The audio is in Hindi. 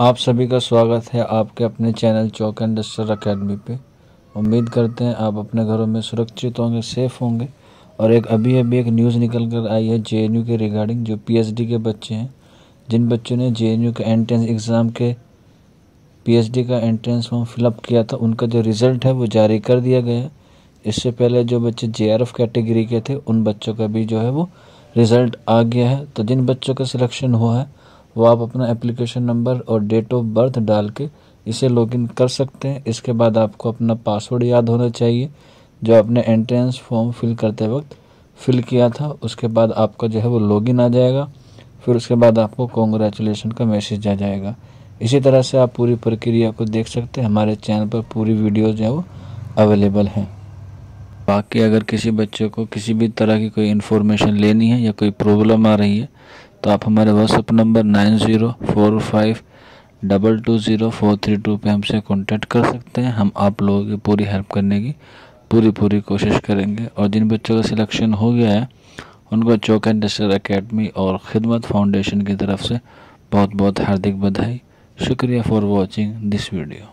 आप सभी का स्वागत है आपके अपने चैनल चौक डस्टर अकेडमी पे उम्मीद करते हैं आप अपने घरों में सुरक्षित होंगे सेफ होंगे और एक अभी अभी एक न्यूज़ निकल कर आई है जे के रिगार्डिंग जो पी के बच्चे हैं जिन बच्चों ने जे के एंट्रेंस एग्ज़ाम के पी का एंट्रेंस फॉर्म फिलअप किया था उनका जो रिज़ल्ट है वो जारी कर दिया गया इससे पहले जो बच्चे जे कैटेगरी के थे उन बच्चों का भी जो है वो रिज़ल्ट आ गया है तो जिन बच्चों का सिलेक्शन हुआ है वो आप अपना एप्लीकेशन नंबर और डेट ऑफ बर्थ डाल के इसे लॉगिन कर सकते हैं इसके बाद आपको अपना पासवर्ड याद होना चाहिए जो आपने एंट्रेंस फॉर्म फिल करते वक्त फिल किया था उसके बाद आपका जो है वो लॉगिन आ जाएगा फिर उसके बाद आपको कॉन्ग्रेचुलेसन का मैसेज आ जाएगा इसी तरह से आप पूरी प्रक्रिया को देख सकते हैं हमारे चैनल पर पूरी वीडियोज़ जो है वो अवेलेबल हैं बाकी अगर किसी बच्चे को किसी भी तरह की कोई इन्फॉर्मेशन लेनी है या कोई प्रॉब्लम आ रही है तो आप हमारे WhatsApp number nine zero four five double two zero four three two पर हमसे कॉन्टेक्ट कर सकते हैं हम आप लोगों की पूरी हेल्प करने की पूरी पूरी कोशिश करेंगे और जिन बच्चों का सिलेक्शन हो गया है उनको चौक एंड डस्टर अकेडमी और खिदमत फाउंडेशन की तरफ से बहुत बहुत हार्दिक बधाई शुक्रिया फॉर वॉचिंग दिस वीडियो